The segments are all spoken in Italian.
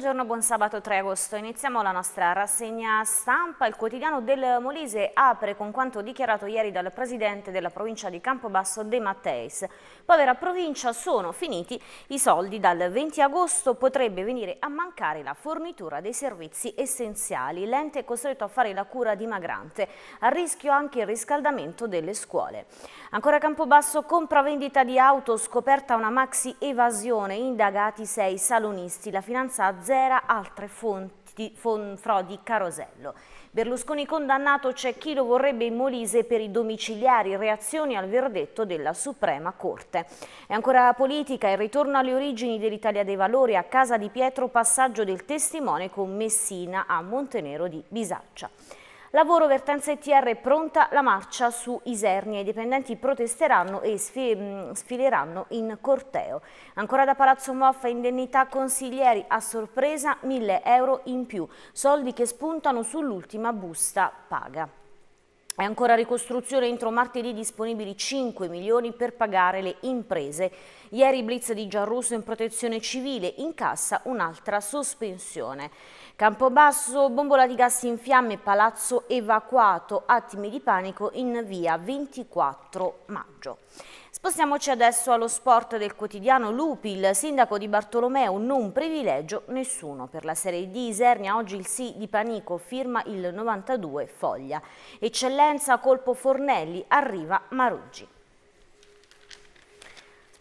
Buongiorno, buon sabato 3 agosto. Iniziamo la nostra rassegna stampa. Il quotidiano del Molise apre con quanto dichiarato ieri dal presidente della provincia di Campobasso De Matteis. Povera provincia, sono finiti i soldi. Dal 20 agosto potrebbe venire a mancare la fornitura dei servizi essenziali. L'ente è costretto a fare la cura dimagrante. A rischio anche il riscaldamento delle scuole. Ancora Campobasso, compravendita di auto, scoperta una maxi evasione, indagati sei salonisti. La finanza azienda azzera altre fonti, fon, frodi carosello. Berlusconi condannato c'è chi lo vorrebbe in Molise per i domiciliari, reazioni al verdetto della Suprema Corte. E ancora la politica, il ritorno alle origini dell'Italia dei Valori a casa di Pietro, passaggio del testimone con Messina a Montenero di Bisaccia. Lavoro vertenza ETR pronta la marcia su Isernia. I dipendenti protesteranno e mm, sfileranno in corteo. Ancora da Palazzo Moffa indennità consiglieri a sorpresa 1000 euro in più. Soldi che spuntano sull'ultima busta paga. E ancora ricostruzione entro martedì disponibili 5 milioni per pagare le imprese Ieri blitz di Gianrusso in protezione civile, in cassa un'altra sospensione. Campobasso, bombola di gas in fiamme, palazzo evacuato, attimi di panico in via 24 maggio. Spostiamoci adesso allo sport del quotidiano Lupi, il sindaco di Bartolomeo, non privilegio nessuno. Per la Serie D Isernia oggi il sì di Panico firma il 92 Foglia. Eccellenza colpo Fornelli, arriva Maruggi.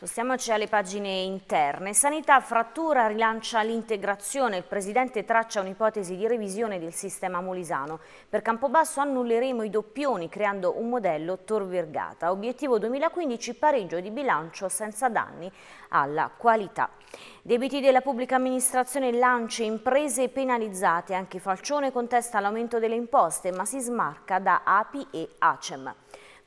Spostiamoci cioè alle pagine interne. Sanità frattura rilancia l'integrazione. Il Presidente traccia un'ipotesi di revisione del sistema molisano. Per Campobasso annulleremo i doppioni creando un modello Tor Vergata. Obiettivo 2015 pareggio di bilancio senza danni alla qualità. Debiti della pubblica amministrazione, lance, imprese penalizzate. Anche Falcione contesta l'aumento delle imposte ma si smarca da API e ACEM.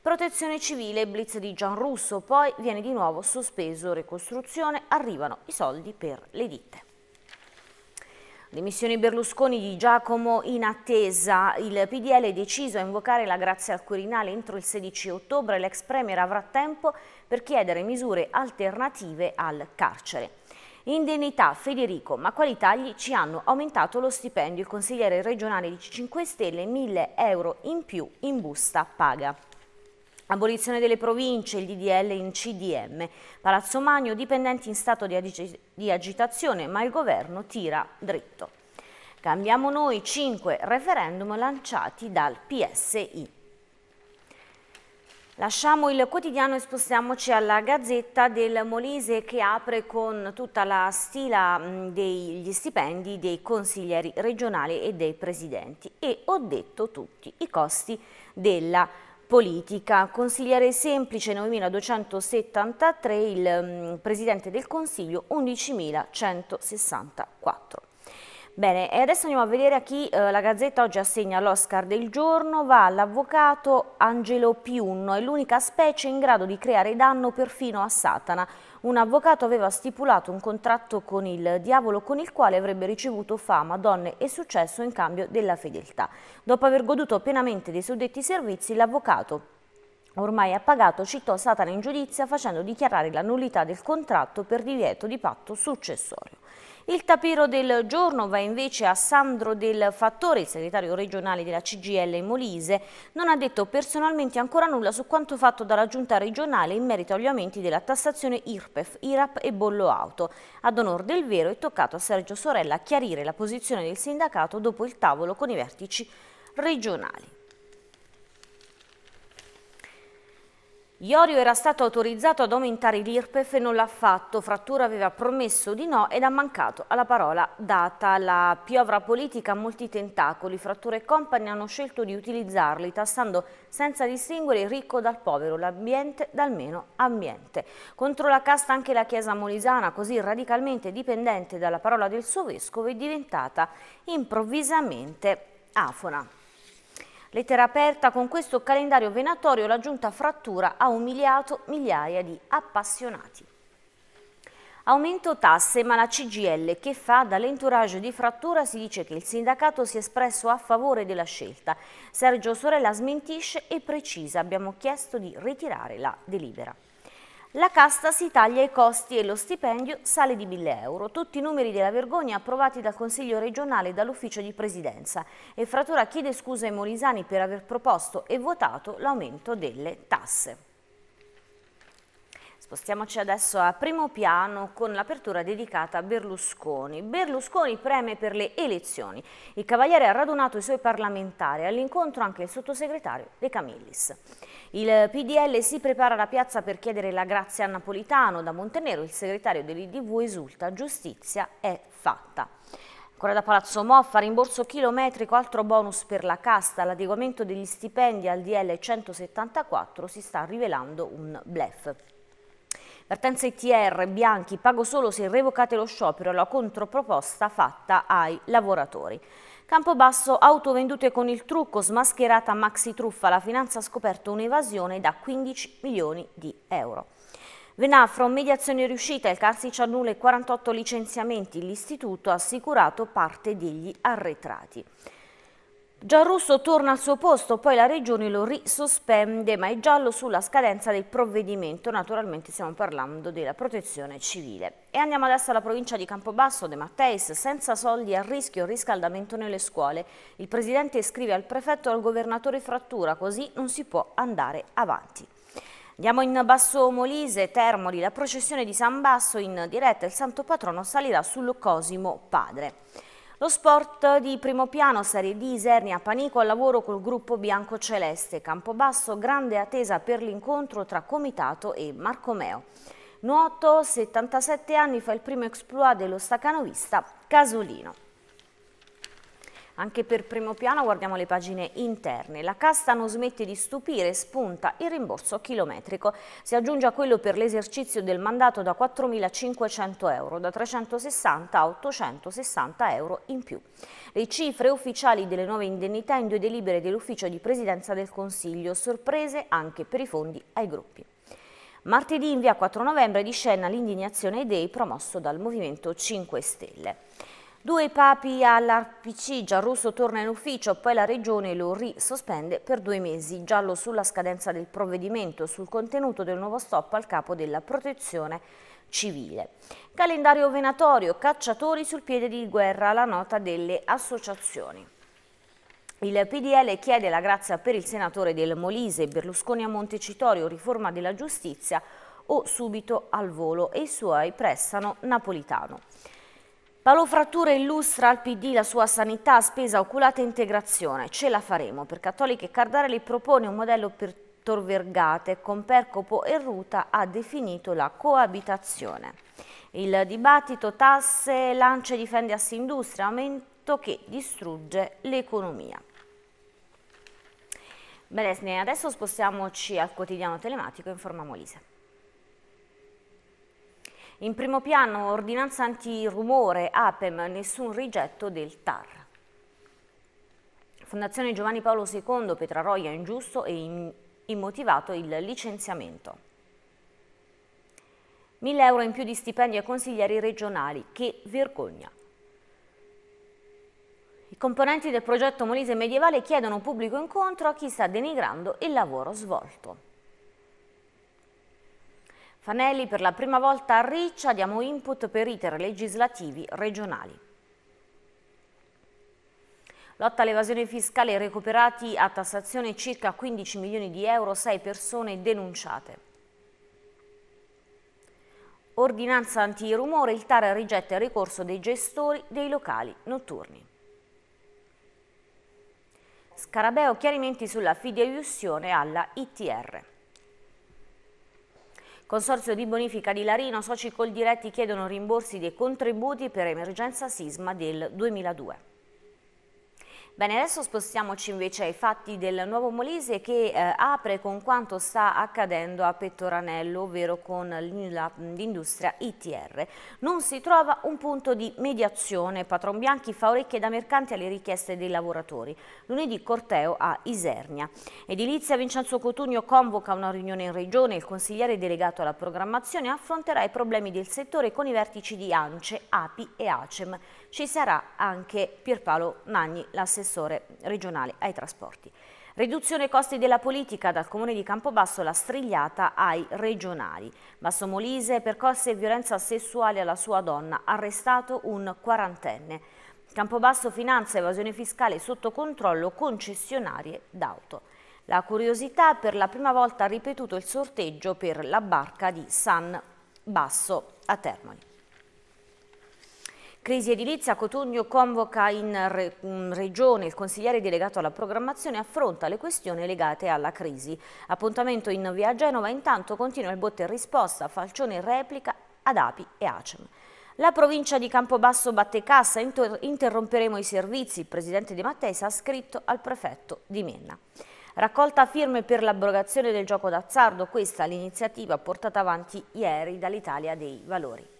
Protezione civile, blitz di Gian Russo, poi viene di nuovo sospeso ricostruzione, arrivano i soldi per le ditte. Dimissioni Berlusconi di Giacomo in attesa. Il PDL è deciso a invocare la grazia al Quirinale entro il 16 ottobre. L'ex Premier avrà tempo per chiedere misure alternative al carcere. Indennità Federico, ma quali tagli ci hanno aumentato lo stipendio? Il consigliere regionale di 5 Stelle 1000 euro in più in busta paga. Abolizione delle province, il DDL in CDM. Palazzo Magno, dipendenti in stato di, ag di agitazione, ma il governo tira dritto. Cambiamo noi cinque referendum lanciati dal PSI. Lasciamo il quotidiano e spostiamoci alla Gazzetta del Molise che apre con tutta la stila degli stipendi dei consiglieri regionali e dei presidenti e ho detto tutti i costi della politica. Consigliere semplice 9.273, il mm, presidente del Consiglio 11.164. Bene, e adesso andiamo a vedere a chi eh, la Gazzetta oggi assegna l'Oscar del giorno. Va all'avvocato Angelo Piunno, è l'unica specie in grado di creare danno perfino a Satana. Un avvocato aveva stipulato un contratto con il diavolo con il quale avrebbe ricevuto fama, donne e successo in cambio della fedeltà. Dopo aver goduto pienamente dei suddetti servizi, l'avvocato ormai appagato, citò Satana in giudizia facendo dichiarare la nullità del contratto per divieto di patto successorio. Il tapiro del giorno va invece a Sandro del Fattore, il segretario regionale della CGL Molise, non ha detto personalmente ancora nulla su quanto fatto dalla giunta regionale in merito agli aumenti della tassazione IRPEF, IRAP e bollo auto. Ad onor del vero è toccato a Sergio Sorella chiarire la posizione del sindacato dopo il tavolo con i vertici regionali. Iorio era stato autorizzato ad aumentare l'IRPEF e non l'ha fatto, Frattura aveva promesso di no ed ha mancato alla parola data. La piovra politica ha molti tentacoli, Frattura e Company hanno scelto di utilizzarli, tassando senza distinguere il ricco dal povero, l'ambiente dal meno ambiente. Contro la casta anche la chiesa molisana, così radicalmente dipendente dalla parola del suo vescovo, è diventata improvvisamente afona. Lettera aperta, con questo calendario venatorio la giunta frattura ha umiliato migliaia di appassionati. Aumento tasse, ma la CGL che fa dall'entourage di frattura si dice che il sindacato si è espresso a favore della scelta. Sergio Sorella smentisce e precisa, abbiamo chiesto di ritirare la delibera. La casta si taglia i costi e lo stipendio sale di 1000 euro. Tutti i numeri della vergogna approvati dal Consiglio regionale e dall'Ufficio di Presidenza. E Fratura chiede scusa ai molisani per aver proposto e votato l'aumento delle tasse. Spostiamoci certo, adesso a primo piano con l'apertura dedicata a Berlusconi. Berlusconi preme per le elezioni. Il Cavaliere ha radunato i suoi parlamentari, all'incontro anche il sottosegretario De Camillis. Il PDL si prepara alla piazza per chiedere la grazia a Napolitano. Da Montenero il segretario dell'IDV esulta giustizia è fatta. Ancora da Palazzo Moffa, rimborso chilometrico, altro bonus per la casta, l'adeguamento degli stipendi al DL 174 si sta rivelando un blef. Vertenza ITR, Bianchi, pago solo se revocate lo sciopero, e la controproposta fatta ai lavoratori. Campobasso, auto vendute con il trucco, smascherata maxi truffa, la finanza ha scoperto un'evasione da 15 milioni di euro. Venafro, mediazione riuscita, il Carsic annulla i 48 licenziamenti, l'istituto ha assicurato parte degli arretrati. Gianrusso torna al suo posto, poi la Regione lo risospende, ma è giallo sulla scadenza del provvedimento. Naturalmente stiamo parlando della protezione civile. E andiamo adesso alla provincia di Campobasso, De Matteis, senza soldi a rischio riscaldamento nelle scuole. Il presidente scrive al prefetto e al governatore frattura, così non si può andare avanti. Andiamo in Basso Molise, Termoli, la processione di San Basso in diretta, il santo patrono salirà sul Cosimo Padre. Lo sport di primo piano Serie D Isernia Panico al lavoro col gruppo bianco-celeste. Campobasso, grande attesa per l'incontro tra Comitato e Marcomeo. Nuoto, 77 anni, fa il primo exploit dello stacanovista Casolino. Anche per primo piano guardiamo le pagine interne. La casta non smette di stupire e spunta il rimborso chilometrico. Si aggiunge a quello per l'esercizio del mandato da 4.500 euro, da 360 a 860 euro in più. Le cifre ufficiali delle nuove indennità in due delibere dell'Ufficio di Presidenza del Consiglio, sorprese anche per i fondi ai gruppi. Martedì in via 4 novembre di l'indignazione dei promosso dal Movimento 5 Stelle. Due papi alla PC, Giarrusso torna in ufficio, poi la Regione lo risospende per due mesi. Giallo sulla scadenza del provvedimento, sul contenuto del nuovo stop al capo della protezione civile. Calendario venatorio, cacciatori sul piede di guerra, la nota delle associazioni. Il PDL chiede la grazia per il senatore del Molise, Berlusconi a Montecitorio, riforma della giustizia o subito al volo e i suoi pressano Napolitano. Paolo Frattura illustra al PD la sua sanità, spesa oculata e integrazione. Ce la faremo. Per Cattoliche e Cardarelli propone un modello per Tor Vergate, con Percopo e Ruta ha definito la coabitazione. Il dibattito tasse, lancia e difende Assindustria, aumento che distrugge l'economia. Bene, adesso spostiamoci al quotidiano telematico in forma molise. In primo piano ordinanza antirumore, APEM, nessun rigetto del TAR. Fondazione Giovanni Paolo II, Petraroia, ingiusto e immotivato il licenziamento. 1000 euro in più di stipendi ai consiglieri regionali, che vergogna. I componenti del progetto Molise Medievale chiedono un pubblico incontro a chi sta denigrando il lavoro svolto. Fanelli per la prima volta a Riccia diamo input per iter legislativi regionali. Lotta all'evasione fiscale recuperati a tassazione circa 15 milioni di euro, 6 persone denunciate. Ordinanza antirumore, il TAR rigetta il ricorso dei gestori dei locali notturni. Scarabeo chiarimenti sulla fideiussione alla ITR. Consorzio di bonifica di Larino, soci col diretti chiedono rimborsi dei contributi per emergenza sisma del 2002. Bene, adesso spostiamoci invece ai fatti del Nuovo Molise che eh, apre con quanto sta accadendo a Pettoranello, ovvero con l'industria ITR. Non si trova un punto di mediazione. Patron Bianchi fa orecchie da mercanti alle richieste dei lavoratori. Lunedì corteo a Isernia. Edilizia Vincenzo Cotugno convoca una riunione in regione. Il consigliere delegato alla programmazione affronterà i problemi del settore con i vertici di ANCE, API e ACEM. Ci sarà anche Pierpaolo Magni, l'assessore l'assessore regionale ai trasporti. Riduzione costi della politica dal comune di Campobasso la strigliata ai regionali. Basso Molise, percorse e violenza sessuale alla sua donna, arrestato un quarantenne. Campobasso finanza evasione fiscale sotto controllo concessionarie d'auto. La curiosità per la prima volta ha ripetuto il sorteggio per la barca di San Basso a Termoli. Crisi edilizia, Cotugno convoca in, re, regione il consigliere delegato alla programmazione e affronta le questioni legate alla crisi. Appuntamento in via Genova, intanto continua il botte e risposta, Falcione replica ad API e ACEM. La provincia di Campobasso batte cassa, inter interromperemo i servizi, il presidente De Matteis ha scritto al prefetto di Menna. Raccolta firme per l'abrogazione del gioco d'azzardo, questa l'iniziativa portata avanti ieri dall'Italia dei Valori.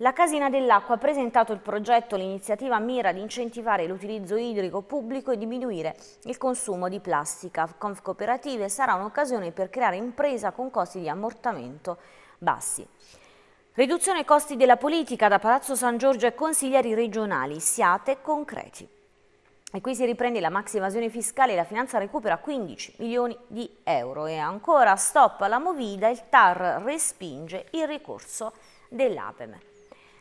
La Casina dell'Acqua ha presentato il progetto L'iniziativa mira ad incentivare l'utilizzo idrico pubblico e diminuire il consumo di plastica. Confcooperative sarà un'occasione per creare impresa con costi di ammortamento bassi. Riduzione costi della politica da Palazzo San Giorgio e consiglieri regionali. Siate concreti. E qui si riprende la maxi evasione fiscale e la finanza recupera 15 milioni di euro. E ancora stop alla Movida, il TAR respinge il ricorso dell'APEM.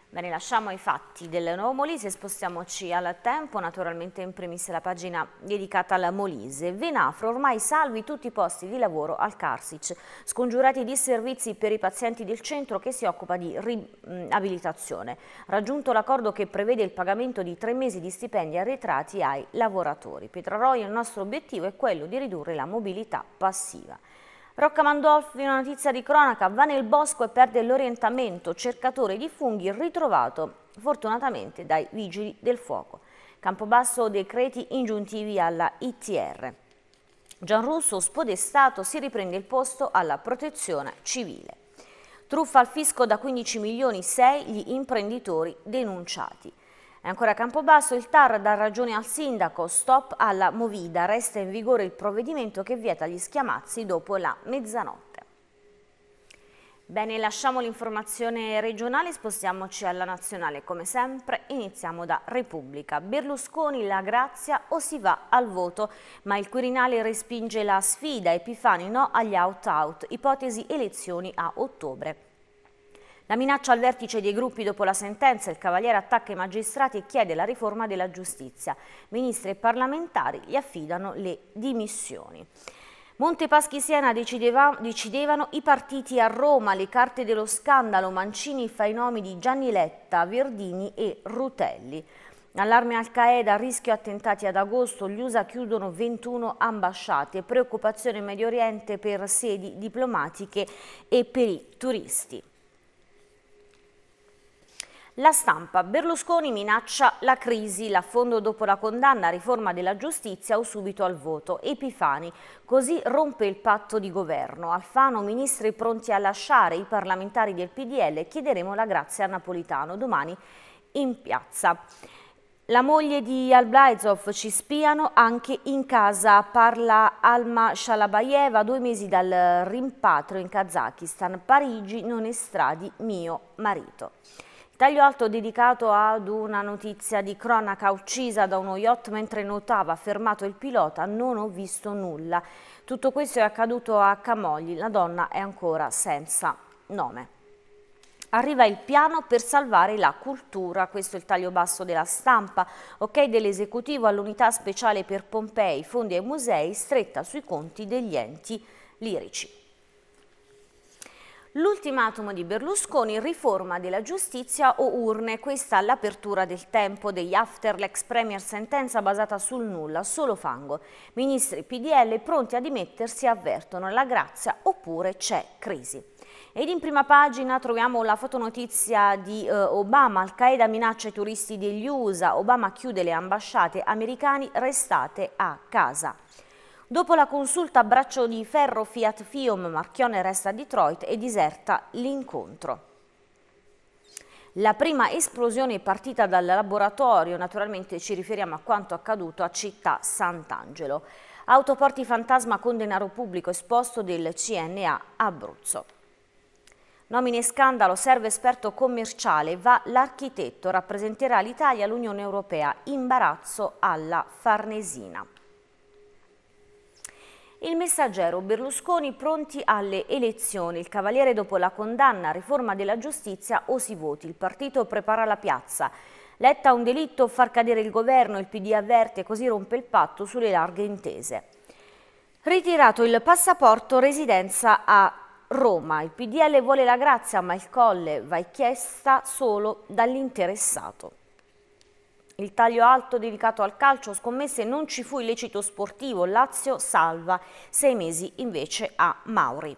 Bene, lasciamo i fatti del Molise e spostiamoci al tempo, naturalmente in primis la pagina dedicata alla Molise. Venafro ormai salvi tutti i posti di lavoro al Carsic, scongiurati di servizi per i pazienti del centro che si occupa di riabilitazione. Raggiunto l'accordo che prevede il pagamento di tre mesi di stipendi arretrati ai lavoratori. Pietraroia il nostro obiettivo è quello di ridurre la mobilità passiva. Rocca Mandolfi, una notizia di cronaca, va nel bosco e perde l'orientamento, cercatore di funghi ritrovato fortunatamente dai vigili del fuoco. Campobasso decreti ingiuntivi alla ITR. Gianrusso spodestato si riprende il posto alla protezione civile. Truffa al fisco da 15 milioni 6 gli imprenditori denunciati. E ancora a Campobasso il TAR dà ragione al sindaco, stop alla Movida, resta in vigore il provvedimento che vieta gli schiamazzi dopo la mezzanotte. Bene, lasciamo l'informazione regionale, spostiamoci alla nazionale. Come sempre iniziamo da Repubblica. Berlusconi la grazia o si va al voto, ma il Quirinale respinge la sfida, Epifani no agli out-out, ipotesi elezioni a ottobre. La minaccia al vertice dei gruppi dopo la sentenza, il Cavaliere attacca i magistrati e chiede la riforma della giustizia. Ministri e parlamentari gli affidano le dimissioni. Montepaschi Siena decideva, decidevano i partiti a Roma, le carte dello scandalo, Mancini fa i nomi di Gianni Letta, Verdini e Rutelli. Allarme Al-Qaeda, rischio attentati ad agosto, gli USA chiudono 21 ambasciate, preoccupazione in Medio Oriente per sedi diplomatiche e per i turisti. La stampa, Berlusconi minaccia la crisi, l'affondo dopo la condanna, riforma della giustizia o subito al voto. Epifani, così rompe il patto di governo. Alfano, ministri pronti a lasciare i parlamentari del PDL, chiederemo la grazia a Napolitano domani in piazza. La moglie di Alblazov ci spiano anche in casa, parla Alma Shalabayeva, due mesi dal rimpatrio in Kazakistan. Parigi non estradi mio marito. Taglio alto dedicato ad una notizia di cronaca uccisa da uno yacht mentre nuotava, fermato il pilota, non ho visto nulla. Tutto questo è accaduto a Camogli, la donna è ancora senza nome. Arriva il piano per salvare la cultura, questo è il taglio basso della stampa, ok dell'esecutivo all'unità speciale per Pompei, fondi e musei, stretta sui conti degli enti lirici. L'ultimatum di Berlusconi, riforma della giustizia o urne, questa all'apertura del tempo degli after l'ex premier sentenza basata sul nulla, solo fango. Ministri PDL pronti a dimettersi avvertono la grazia oppure c'è crisi. Ed in prima pagina troviamo la fotonotizia di eh, Obama, Al-Qaeda minaccia i turisti degli USA, Obama chiude le ambasciate americani restate a casa. Dopo la consulta a braccio di ferro Fiat Fium, Marchione resta a Detroit e diserta l'incontro. La prima esplosione è partita dal laboratorio, naturalmente ci riferiamo a quanto accaduto a città Sant'Angelo. Autoporti fantasma con denaro pubblico esposto del CNA Abruzzo. Nomine scandalo, serve esperto commerciale, va l'architetto, rappresenterà l'Italia all'Unione Europea, imbarazzo alla Farnesina. Il messaggero Berlusconi pronti alle elezioni. Il Cavaliere dopo la condanna, riforma della giustizia o si voti. Il partito prepara la piazza. Letta un delitto, far cadere il governo, il PD avverte, così rompe il patto sulle larghe intese. Ritirato il passaporto residenza a Roma. Il PDL vuole la grazia, ma il colle va chiesta solo dall'interessato. Il taglio alto dedicato al calcio scommesse non ci fu illecito sportivo, Lazio salva, sei mesi invece a Mauri.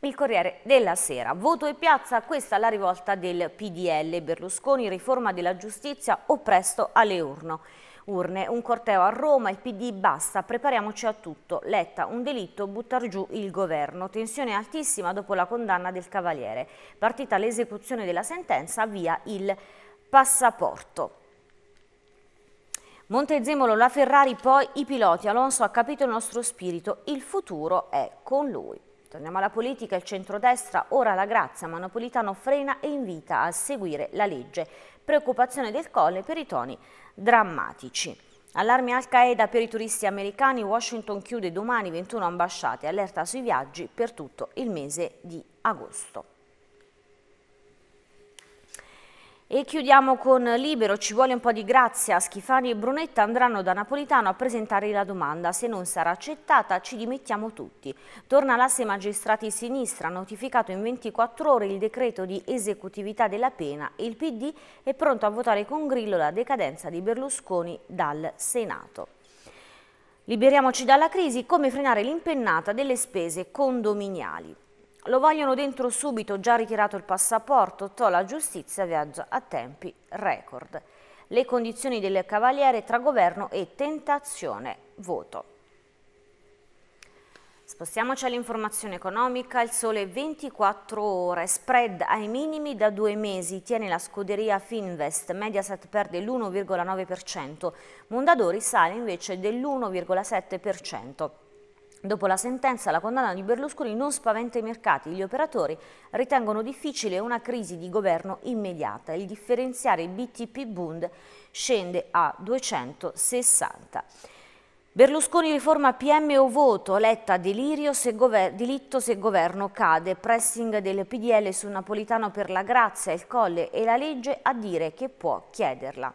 Il Corriere della Sera. Voto e piazza, questa è la rivolta del PDL. Berlusconi, riforma della giustizia o presto alle urne. Urne, un corteo a Roma, il PD basta, prepariamoci a tutto. Letta, un delitto, buttar giù il governo. Tensione altissima dopo la condanna del Cavaliere. Partita l'esecuzione della sentenza, via il passaporto. Montezemolo, la Ferrari, poi i piloti. Alonso ha capito il nostro spirito, il futuro è con lui. Torniamo alla politica, il centrodestra ora la grazia, ma Napolitano frena e invita a seguire la legge. Preoccupazione del Colle per i toni drammatici. Allarme Al-Qaeda per i turisti americani, Washington chiude domani 21 ambasciate, allerta sui viaggi per tutto il mese di agosto. E chiudiamo con Libero, ci vuole un po' di grazia, Schifani e Brunetta andranno da Napolitano a presentare la domanda, se non sarà accettata ci dimettiamo tutti. Torna l'asse magistrati sinistra, notificato in 24 ore il decreto di esecutività della pena il PD è pronto a votare con Grillo la decadenza di Berlusconi dal Senato. Liberiamoci dalla crisi, come frenare l'impennata delle spese condominiali. Lo vogliono dentro subito, già ritirato il passaporto, to la giustizia viaggia a tempi record. Le condizioni del Cavaliere tra governo e tentazione voto. Spostiamoci all'informazione economica, il sole 24 ore, spread ai minimi da due mesi, tiene la scuderia Finvest, Mediaset perde l'1,9%, Mondadori sale invece dell'1,7%. Dopo la sentenza, la condanna di Berlusconi non spaventa i mercati. Gli operatori ritengono difficile una crisi di governo immediata. Il differenziale BTP Bund scende a 260. Berlusconi riforma PM o voto, letta delirio se delitto se governo cade, pressing del PDL su Napolitano per la grazia, il colle e la legge a dire che può chiederla.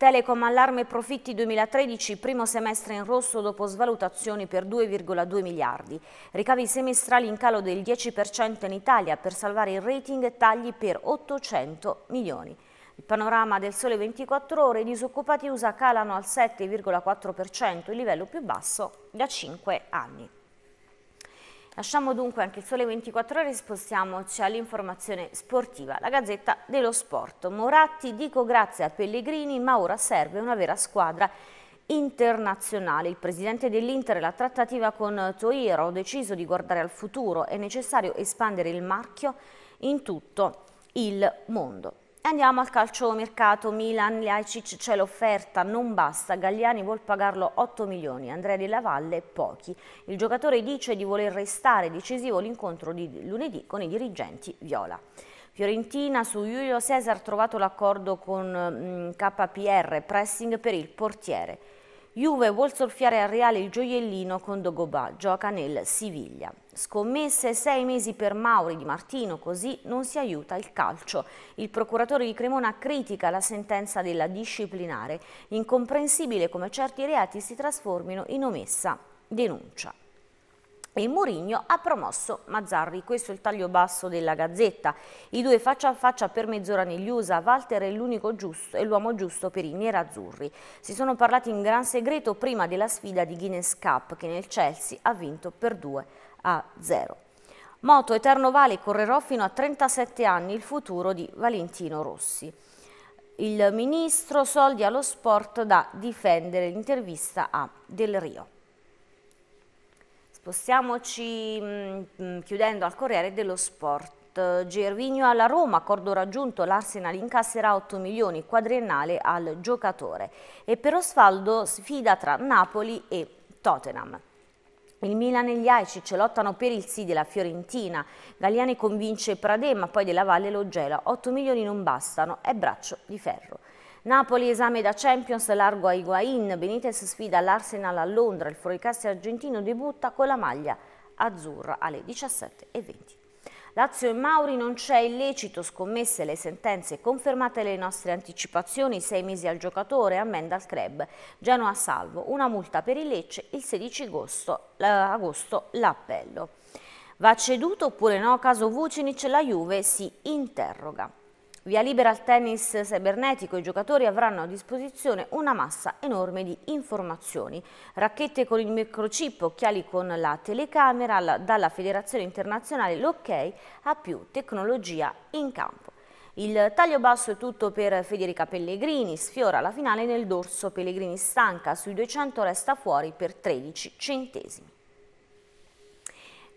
Telecom allarme profitti 2013, primo semestre in rosso dopo svalutazioni per 2,2 miliardi. Ricavi semestrali in calo del 10% in Italia per salvare il rating tagli per 800 milioni. Il panorama del sole 24 ore, i disoccupati USA calano al 7,4%, il livello più basso da 5 anni. Lasciamo dunque anche il Sole 24 Ore e spostiamoci all'informazione sportiva, la Gazzetta dello Sport. Moratti, dico grazie a Pellegrini, ma ora serve una vera squadra internazionale. Il presidente dell'Inter e la trattativa con Toiro ho deciso di guardare al futuro, è necessario espandere il marchio in tutto il mondo. Andiamo al calciomercato, Milan, Lajcic c'è l'offerta, non basta, Galliani vuol pagarlo 8 milioni, Andrea Della Valle pochi. Il giocatore dice di voler restare decisivo l'incontro di lunedì con i dirigenti Viola. Fiorentina su Julio Cesar ha trovato l'accordo con mm, KPR, pressing per il portiere. Juve vuol sorfiare al Reale il gioiellino con Dogobà, gioca nel Siviglia. Scommesse sei mesi per Mauri Di Martino, così non si aiuta il calcio. Il procuratore di Cremona critica la sentenza della disciplinare. Incomprensibile come certi reati si trasformino in omessa denuncia e Mourinho ha promosso Mazzarri, questo è il taglio basso della Gazzetta. I due faccia a faccia per mezz'ora negli USA, Walter è l'unico giusto e l'uomo giusto per i nerazzurri. Si sono parlati in gran segreto prima della sfida di Guinness Cup che nel Chelsea ha vinto per 2 a 0. Moto Eterno Vale correrò fino a 37 anni il futuro di Valentino Rossi. Il ministro soldi allo sport da difendere l'intervista a Del Rio. Spostiamoci mh, mm, mm, chiudendo al Corriere dello Sport. Gervinio alla Roma, accordo raggiunto, l'Arsenal incasserà 8 milioni quadriennale al giocatore. E per Osvaldo sfida tra Napoli e Tottenham. Il Milan e gli Aicic lottano per il sì della Fiorentina. Galliani convince Pradè, ma poi della Valle lo gela. 8 milioni non bastano, è braccio di ferro. Napoli esame da Champions largo a Higuain, Benitez sfida l'Arsenal a Londra, il fuoricassi argentino debutta con la maglia azzurra alle 17.20. Lazio e Mauri non c'è illecito, scommesse le sentenze, confermate le nostre anticipazioni, sei mesi al giocatore, ammenda al club, Genoa salvo, una multa per il Lecce il 16 agosto l'appello. Va ceduto oppure no? Caso Vucinic la Juve si interroga. Via libera al tennis sebernetico, i giocatori avranno a disposizione una massa enorme di informazioni. Racchette con il microchip, occhiali con la telecamera, dalla Federazione Internazionale l'ok a più tecnologia in campo. Il taglio basso è tutto per Federica Pellegrini, sfiora la finale nel dorso Pellegrini stanca, sui 200 resta fuori per 13 centesimi.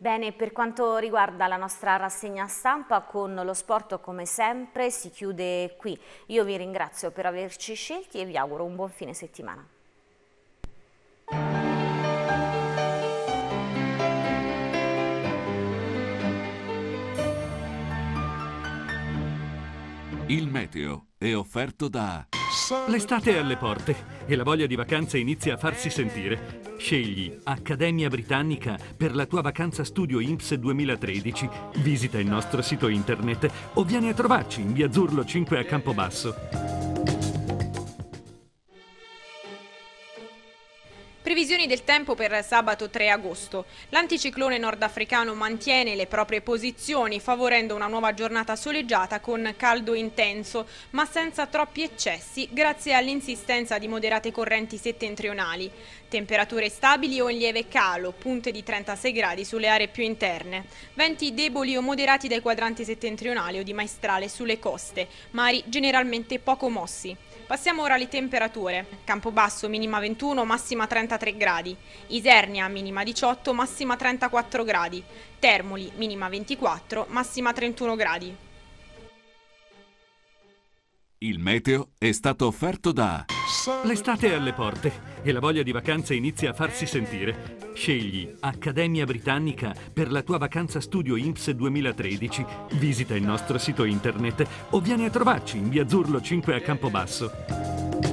Bene, per quanto riguarda la nostra rassegna stampa con lo sport come sempre si chiude qui. Io vi ringrazio per averci scelti e vi auguro un buon fine settimana. Il meteo è offerto da... L'estate è alle porte e la voglia di vacanza inizia a farsi sentire. Scegli Accademia Britannica per la tua vacanza studio IMSS 2013. Visita il nostro sito internet o vieni a trovarci in via Zurlo 5 a Campobasso. Previsioni del tempo per sabato 3 agosto. L'anticiclone nordafricano mantiene le proprie posizioni, favorendo una nuova giornata soleggiata con caldo intenso, ma senza troppi eccessi, grazie all'insistenza di moderate correnti settentrionali. Temperature stabili o in lieve calo, punte di 36 gradi sulle aree più interne. Venti deboli o moderati dai quadranti settentrionali o di maestrale sulle coste, mari generalmente poco mossi. Passiamo ora alle temperature. Campobasso minima 21, massima 33 gradi. Isernia minima 18, massima 34 gradi. Termoli minima 24, massima 31 gradi. Il meteo è stato offerto da... L'estate è alle porte e la voglia di vacanza inizia a farsi sentire. Scegli Accademia Britannica per la tua vacanza studio INPS 2013. Visita il nostro sito internet o vieni a trovarci in via Zurlo 5 a Campobasso.